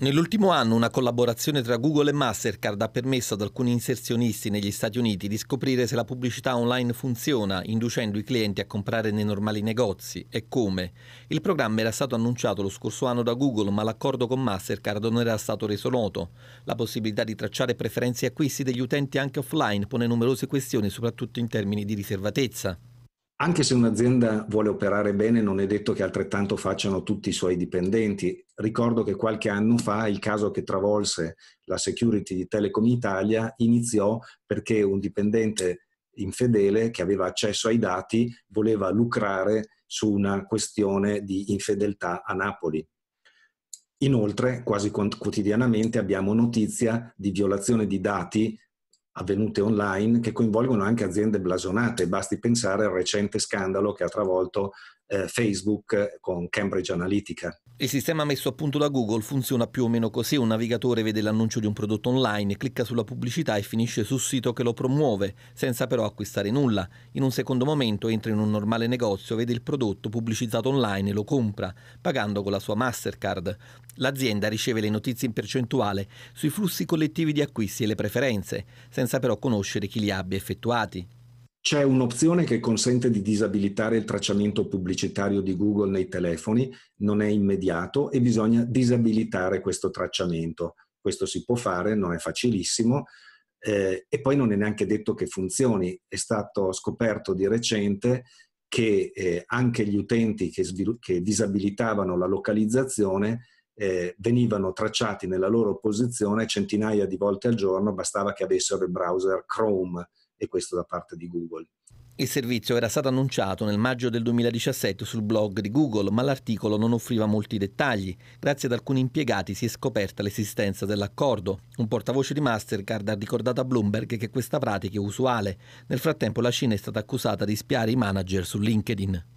Nell'ultimo anno una collaborazione tra Google e Mastercard ha permesso ad alcuni inserzionisti negli Stati Uniti di scoprire se la pubblicità online funziona, inducendo i clienti a comprare nei normali negozi e come. Il programma era stato annunciato lo scorso anno da Google, ma l'accordo con Mastercard non era stato reso noto. La possibilità di tracciare preferenze e acquisti degli utenti anche offline pone numerose questioni, soprattutto in termini di riservatezza anche se un'azienda vuole operare bene, non è detto che altrettanto facciano tutti i suoi dipendenti. Ricordo che qualche anno fa il caso che travolse la security di Telecom Italia iniziò perché un dipendente infedele che aveva accesso ai dati voleva lucrare su una questione di infedeltà a Napoli. Inoltre, quasi quotidianamente abbiamo notizia di violazione di dati avvenute online che coinvolgono anche aziende blasonate. Basti pensare al recente scandalo che ha travolto eh, Facebook con Cambridge Analytica. Il sistema messo a punto da Google funziona più o meno così, un navigatore vede l'annuncio di un prodotto online, clicca sulla pubblicità e finisce sul sito che lo promuove, senza però acquistare nulla. In un secondo momento entra in un normale negozio, vede il prodotto pubblicizzato online e lo compra, pagando con la sua Mastercard. L'azienda riceve le notizie in percentuale sui flussi collettivi di acquisti e le preferenze, senza però conoscere chi li abbia effettuati. C'è un'opzione che consente di disabilitare il tracciamento pubblicitario di Google nei telefoni, non è immediato e bisogna disabilitare questo tracciamento. Questo si può fare, non è facilissimo eh, e poi non è neanche detto che funzioni. È stato scoperto di recente che eh, anche gli utenti che, che, disabilitavano la localizzazione eh, venivano tracciati nella loro posizione centinaia di volte al giorno, bastava che avessero il browser Chrome e questo da parte di Google. Il servizio era stato annunciato nel maggio del 2017 sul blog di Google, ma l'articolo non offriva molti dettagli. Grazie ad alcuni impiegati si è scoperta l'esistenza dell'accordo. Un portavoce di Mastercard ha ricordato a Bloomberg che questa pratica è usuale. Nel frattempo la Cina è stata accusata di spiare i manager su LinkedIn.